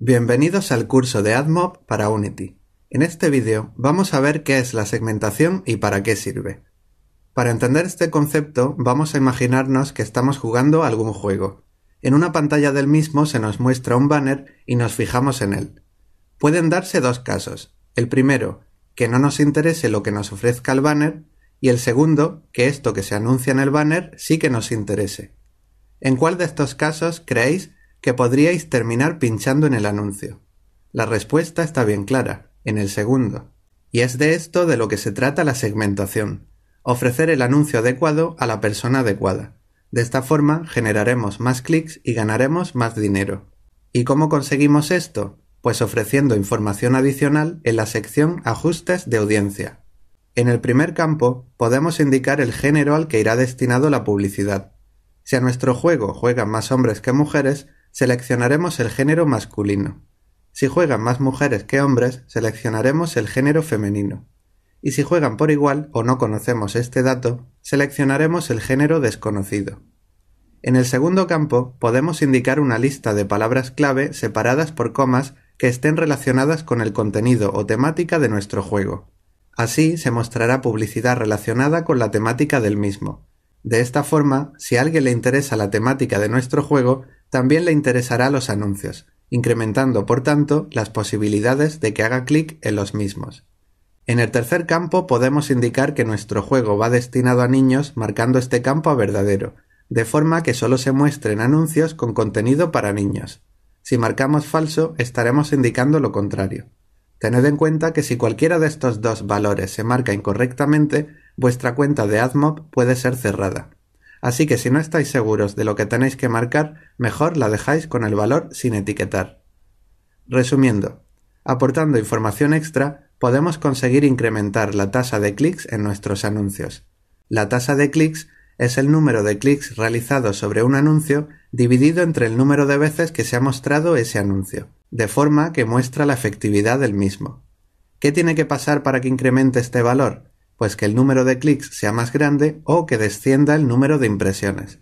Bienvenidos al curso de AdMob para Unity. En este vídeo vamos a ver qué es la segmentación y para qué sirve. Para entender este concepto vamos a imaginarnos que estamos jugando algún juego. En una pantalla del mismo se nos muestra un banner y nos fijamos en él. Pueden darse dos casos. El primero, que no nos interese lo que nos ofrezca el banner, y el segundo, que esto que se anuncia en el banner sí que nos interese. ¿En cuál de estos casos creéis que podríais terminar pinchando en el anuncio. La respuesta está bien clara, en el segundo. Y es de esto de lo que se trata la segmentación, ofrecer el anuncio adecuado a la persona adecuada. De esta forma generaremos más clics y ganaremos más dinero. ¿Y cómo conseguimos esto? Pues ofreciendo información adicional en la sección Ajustes de audiencia. En el primer campo podemos indicar el género al que irá destinado la publicidad. Si a nuestro juego juegan más hombres que mujeres, seleccionaremos el género masculino. Si juegan más mujeres que hombres, seleccionaremos el género femenino. Y si juegan por igual o no conocemos este dato, seleccionaremos el género desconocido. En el segundo campo podemos indicar una lista de palabras clave separadas por comas que estén relacionadas con el contenido o temática de nuestro juego. Así se mostrará publicidad relacionada con la temática del mismo. De esta forma, si a alguien le interesa la temática de nuestro juego, también le interesará los anuncios, incrementando por tanto las posibilidades de que haga clic en los mismos. En el tercer campo podemos indicar que nuestro juego va destinado a niños marcando este campo a verdadero, de forma que solo se muestren anuncios con contenido para niños. Si marcamos falso estaremos indicando lo contrario. Tened en cuenta que si cualquiera de estos dos valores se marca incorrectamente, vuestra cuenta de AdMob puede ser cerrada. Así que si no estáis seguros de lo que tenéis que marcar, mejor la dejáis con el valor sin etiquetar. Resumiendo, aportando información extra, podemos conseguir incrementar la tasa de clics en nuestros anuncios. La tasa de clics es el número de clics realizados sobre un anuncio dividido entre el número de veces que se ha mostrado ese anuncio, de forma que muestra la efectividad del mismo. ¿Qué tiene que pasar para que incremente este valor? pues que el número de clics sea más grande o que descienda el número de impresiones.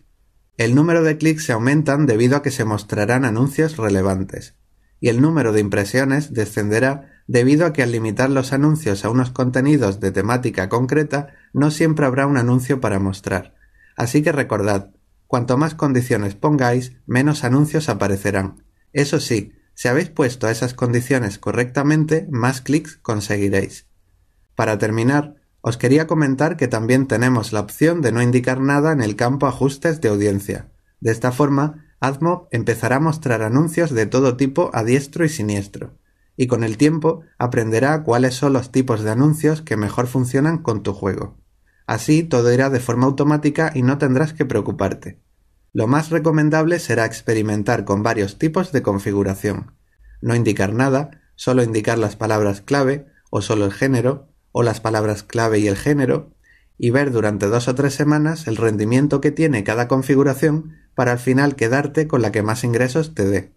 El número de clics se aumentan debido a que se mostrarán anuncios relevantes, y el número de impresiones descenderá debido a que al limitar los anuncios a unos contenidos de temática concreta, no siempre habrá un anuncio para mostrar. Así que recordad, cuanto más condiciones pongáis, menos anuncios aparecerán. Eso sí, si habéis puesto esas condiciones correctamente, más clics conseguiréis. Para terminar, os quería comentar que también tenemos la opción de no indicar nada en el campo ajustes de audiencia. De esta forma, AdMob empezará a mostrar anuncios de todo tipo a diestro y siniestro, y con el tiempo aprenderá cuáles son los tipos de anuncios que mejor funcionan con tu juego. Así todo irá de forma automática y no tendrás que preocuparte. Lo más recomendable será experimentar con varios tipos de configuración. No indicar nada, solo indicar las palabras clave o solo el género, o las palabras clave y el género, y ver durante dos o tres semanas el rendimiento que tiene cada configuración para al final quedarte con la que más ingresos te dé.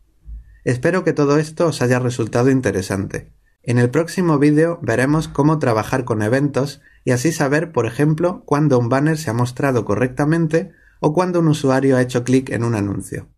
Espero que todo esto os haya resultado interesante. En el próximo vídeo veremos cómo trabajar con eventos y así saber, por ejemplo, cuándo un banner se ha mostrado correctamente o cuándo un usuario ha hecho clic en un anuncio.